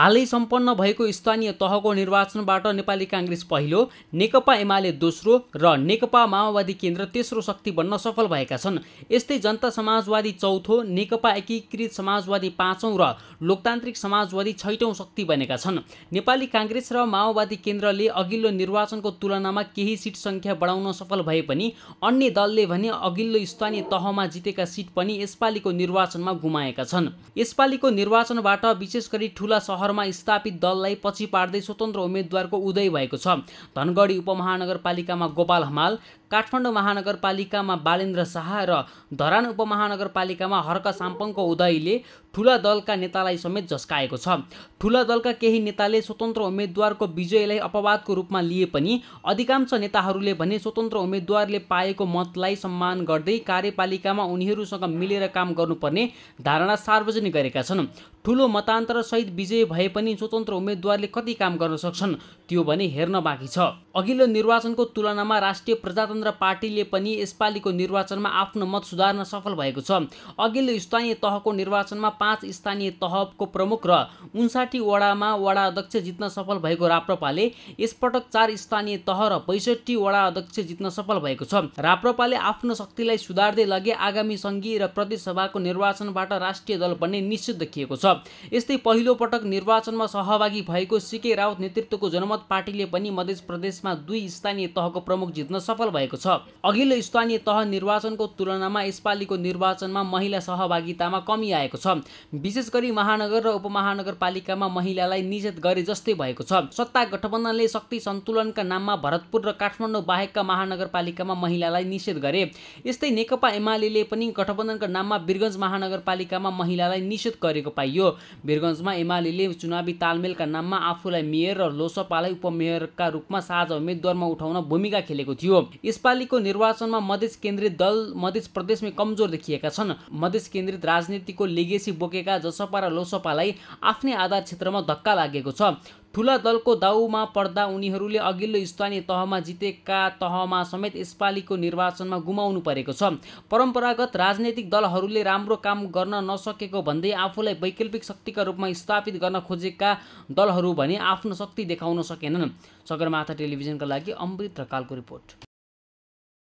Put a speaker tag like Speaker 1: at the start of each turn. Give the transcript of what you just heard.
Speaker 1: हालै सम्पन्न भएको स्थानीय तहको निर्वाचनबाट नेपाली काङ्ग्रेस पहिलो नेकपा एमाले दोस्रो र नेकपा माओवादी केन्द्र तेस्रो शक्ति बन्न सफल भएका छन् यस्तै जनता समाजवादी चौथो नेकपा एकीकृत समाजवादी पाँचौँ र लोकतान्त्रिक समाजवादी छैटौँ शक्ति बनेका छन् नेपाली काङ्ग्रेस र माओवादी केन्द्रले अघिल्लो निर्वाचनको तुलनामा केही सिट सङ्ख्या बढाउन सफल भए पनि अन्य दलले भने अघिल्लो स्थानीय तहमा जितेका सिट पनि यसपालिको निर्वाचनमा गुमाएका छन् यसपालिको निर्वाचनबाट विशेष गरी ठुला सह सहरमा स्थापित दललाई पछि पार्दै स्वतन्त्र उम्मेद्वारको उदय भएको छ धनगढी उपमहानगरपालिकामा गोपाल हमाल काठमाडौँ महानगरपालिकामा बालेन्द्र शाह र धरान उपमहानगरपालिकामा हर्क साम्पङको उदयले ठुला दलका नेतालाई समेत झस्काएको छ ठुला दलका केही नेताले स्वतन्त्र उम्मेद्वारको विजयलाई अपवादको रूपमा लिए पनि अधिकांश नेताहरूले भने स्वतन्त्र उम्मेद्वारले पाएको मतलाई सम्मान गर्दै कार्यपालिकामा उनीहरूसँग मिलेर काम गर्नुपर्ने धारणा सार्वजनिक गरेका छन् ठुलो मतान्तरसहित विजय भए पनि स्वतन्त्र उम्मेद्वारले कति काम गर्न सक्छन् त्यो भने हेर्न बाँकी छ अघिल्लो निर्वाचनको तुलनामा राष्ट्रिय प्रजातन्त्र स्वतन्त्र पार्टीले पनि यसपालिको निर्वाचनमा आफ्नो मत सुधार्न सफल भएको छ अघिल्लो स्थानीय तहको निर्वाचनमा पाँच स्थानीय तहको प्रमुख र उन्साठी वडामा वडा अध्यक्ष जित्न सफल भएको राप्रपाले यसपटक चार स्थानीय तह र पैँसठी वडा अध्यक्ष जित्न सफल भएको छ राप्रपाले आफ्नो शक्तिलाई सुधार्दै लगे आगामी सङ्घीय र प्रदेशसभाको निर्वाचनबाट राष्ट्रिय दल बन्ने निश्चित देखिएको छ यस्तै पहिलो पटक निर्वाचनमा सहभागी भएको सिके राउत नेतृत्वको जनमत पार्टीले पनि मध्य प्रदेशमा दुई स्थानीय तहको प्रमुख जित्न सफल भएको भएको छ अघिल्लो स्थानीय तह निर्वाचनको तुलनामा यसपालिको निर्वाचनमा महिला सहभागितामा कमी आएको छ विशेष गरी महानगर र उपमहानगरपालिकामा महिलालाई निषेध गरे जस्तै भएको छ सत्ता गठबन्धनले शक्ति सन्तुलनका नाममा भरतपुर र काठमाडौँ बाहेकका महानगरपालिकामा महिलालाई निषेध गरे यस्तै नेकपा एमाले पनि गठबन्धनका नाममा वीरगञ्ज महानगरपालिकामा महिलालाई निषेध गरेको पाइयो वीरगञ्जमा एमाले चुनावी तालमेलका नाममा आफूलाई मेयर र लोसपालाई उपमेयरका रूपमा साझा उम्मेद्वारमा उठाउन भूमिका खेलेको थियो यस यसपालिको निर्वाचनमा मधेस केन्द्रित दल मधेस प्रदेशमै कमजोर देखिएका छन् मधेस केन्द्रित राजनीतिको लिगेसी बोकेका जसपा र लोसपालाई आफ्नै आधार क्षेत्रमा धक्का लागेको छ ठुला दलको दाउमा पर्दा उनीहरूले अघिल्लो स्थानीय तहमा जितेका तहमा समेत यसपालिको निर्वाचनमा गुमाउनु परेको छ परम्परागत राजनैतिक दलहरूले राम्रो काम गर्न नसकेको भन्दै आफूलाई वैकल्पिक शक्तिका रूपमा स्थापित गर्न खोजेका दलहरू भने आफ्नो शक्ति देखाउन सकेनन् सगरमाथा टेलिभिजनका लागि अमृत ढकालको रिपोर्ट